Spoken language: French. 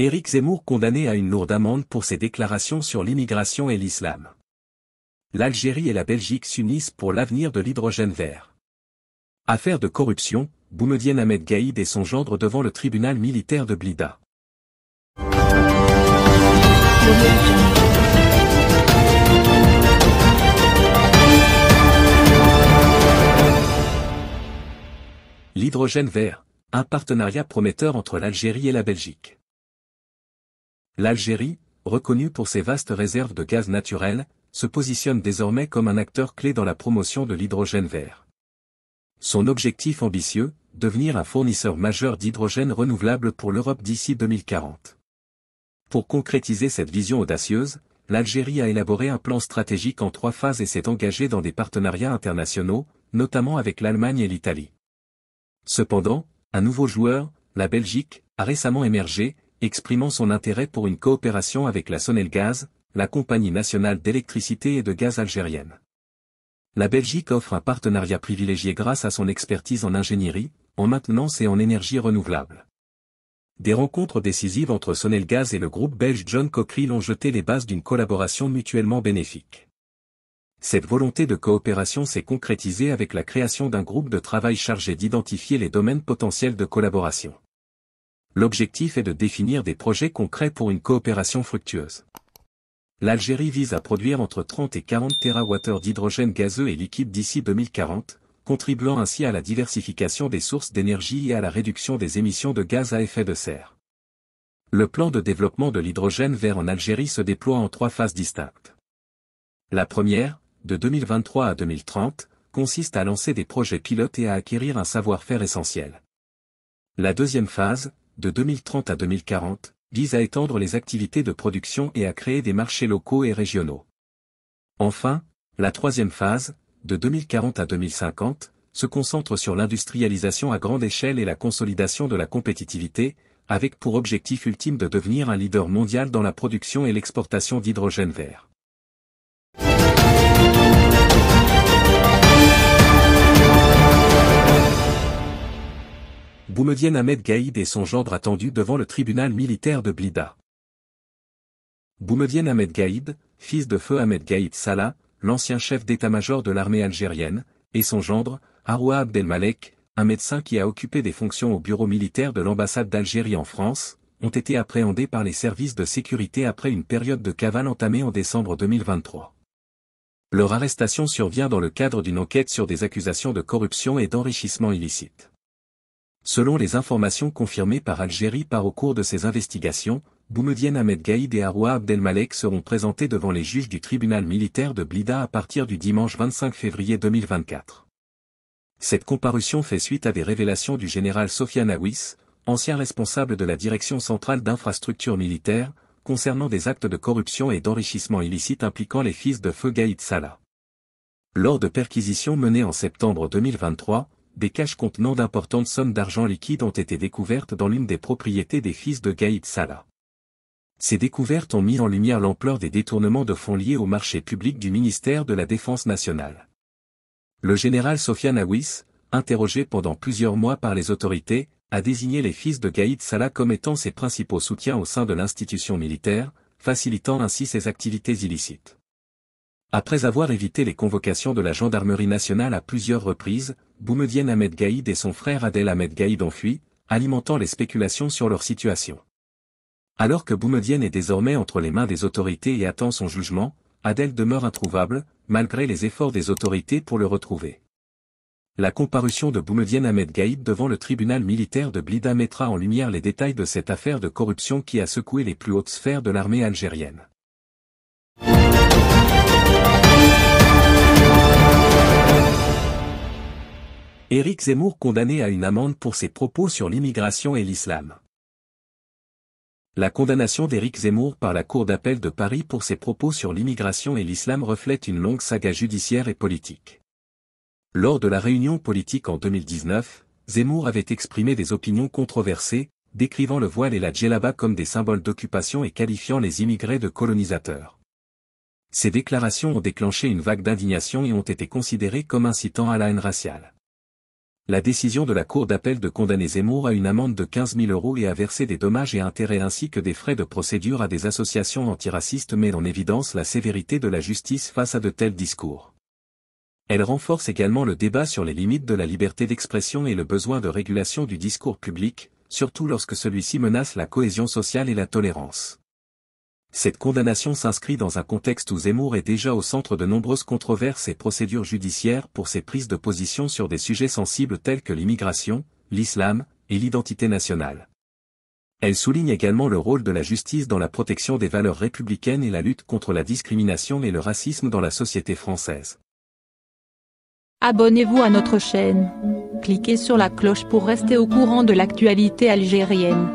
Éric Zemmour condamné à une lourde amende pour ses déclarations sur l'immigration et l'islam. L'Algérie et la Belgique s'unissent pour l'avenir de l'hydrogène vert. Affaire de corruption, Boumedienne Ahmed Gaïd et son gendre devant le tribunal militaire de Blida. L'hydrogène vert, un partenariat prometteur entre l'Algérie et la Belgique. L'Algérie, reconnue pour ses vastes réserves de gaz naturel, se positionne désormais comme un acteur clé dans la promotion de l'hydrogène vert. Son objectif ambitieux, devenir un fournisseur majeur d'hydrogène renouvelable pour l'Europe d'ici 2040. Pour concrétiser cette vision audacieuse, l'Algérie a élaboré un plan stratégique en trois phases et s'est engagée dans des partenariats internationaux, notamment avec l'Allemagne et l'Italie. Cependant, un nouveau joueur, la Belgique, a récemment émergé, exprimant son intérêt pour une coopération avec la Sonelgaz, la compagnie nationale d'électricité et de gaz algérienne. La Belgique offre un partenariat privilégié grâce à son expertise en ingénierie, en maintenance et en énergie renouvelable. Des rencontres décisives entre Sonelgaz et le groupe belge John Cochry ont jeté les bases d'une collaboration mutuellement bénéfique. Cette volonté de coopération s'est concrétisée avec la création d'un groupe de travail chargé d'identifier les domaines potentiels de collaboration. L'objectif est de définir des projets concrets pour une coopération fructueuse. L'Algérie vise à produire entre 30 et 40 TWh d'hydrogène gazeux et liquide d'ici 2040, contribuant ainsi à la diversification des sources d'énergie et à la réduction des émissions de gaz à effet de serre. Le plan de développement de l'hydrogène vert en Algérie se déploie en trois phases distinctes. La première, de 2023 à 2030, consiste à lancer des projets pilotes et à acquérir un savoir-faire essentiel. La deuxième phase, de 2030 à 2040, vise à étendre les activités de production et à créer des marchés locaux et régionaux. Enfin, la troisième phase, de 2040 à 2050, se concentre sur l'industrialisation à grande échelle et la consolidation de la compétitivité, avec pour objectif ultime de devenir un leader mondial dans la production et l'exportation d'hydrogène vert. Boumedienne Ahmed Gaïd et son gendre attendus devant le tribunal militaire de Blida. Boumedienne Ahmed Gaïd, fils de feu Ahmed Gaïd Salah, l'ancien chef d'état-major de l'armée algérienne, et son gendre, Haroua Abdelmalek, un médecin qui a occupé des fonctions au bureau militaire de l'ambassade d'Algérie en France, ont été appréhendés par les services de sécurité après une période de cavale entamée en décembre 2023. Leur arrestation survient dans le cadre d'une enquête sur des accusations de corruption et d'enrichissement illicite. Selon les informations confirmées par Algérie par au cours de ses investigations, Boumediene Ahmed Gaïd et Arwa Abdelmalek seront présentés devant les juges du tribunal militaire de Blida à partir du dimanche 25 février 2024. Cette comparution fait suite à des révélations du général Sofiane Awis, ancien responsable de la Direction centrale d'infrastructures militaires, concernant des actes de corruption et d'enrichissement illicite impliquant les fils de feu Gaïd Salah. Lors de perquisitions menées en septembre 2023, des caches contenant d'importantes sommes d'argent liquide ont été découvertes dans l'une des propriétés des fils de Gaïd Salah. Ces découvertes ont mis en lumière l'ampleur des détournements de fonds liés au marché public du ministère de la Défense nationale. Le général Sofiane Awis, interrogé pendant plusieurs mois par les autorités, a désigné les fils de Gaïd Salah comme étant ses principaux soutiens au sein de l'institution militaire, facilitant ainsi ses activités illicites. Après avoir évité les convocations de la gendarmerie nationale à plusieurs reprises, Boumedienne Ahmed Gaïd et son frère Adel Ahmed Gaïd ont fui, alimentant les spéculations sur leur situation. Alors que Boumedienne est désormais entre les mains des autorités et attend son jugement, Adel demeure introuvable, malgré les efforts des autorités pour le retrouver. La comparution de Boumedienne Ahmed Gaïd devant le tribunal militaire de Blida mettra en lumière les détails de cette affaire de corruption qui a secoué les plus hautes sphères de l'armée algérienne. Éric Zemmour condamné à une amende pour ses propos sur l'immigration et l'islam. La condamnation d'Éric Zemmour par la Cour d'appel de Paris pour ses propos sur l'immigration et l'islam reflète une longue saga judiciaire et politique. Lors de la réunion politique en 2019, Zemmour avait exprimé des opinions controversées, décrivant le voile et la djellaba comme des symboles d'occupation et qualifiant les immigrés de colonisateurs. Ces déclarations ont déclenché une vague d'indignation et ont été considérées comme incitant à la haine raciale la décision de la Cour d'appel de condamner Zemmour à une amende de 15 000 euros et à verser des dommages et intérêts ainsi que des frais de procédure à des associations antiracistes met en évidence la sévérité de la justice face à de tels discours. Elle renforce également le débat sur les limites de la liberté d'expression et le besoin de régulation du discours public, surtout lorsque celui-ci menace la cohésion sociale et la tolérance. Cette condamnation s'inscrit dans un contexte où Zemmour est déjà au centre de nombreuses controverses et procédures judiciaires pour ses prises de position sur des sujets sensibles tels que l'immigration, l'islam, et l'identité nationale. Elle souligne également le rôle de la justice dans la protection des valeurs républicaines et la lutte contre la discrimination et le racisme dans la société française. Abonnez-vous à notre chaîne. Cliquez sur la cloche pour rester au courant de l'actualité algérienne.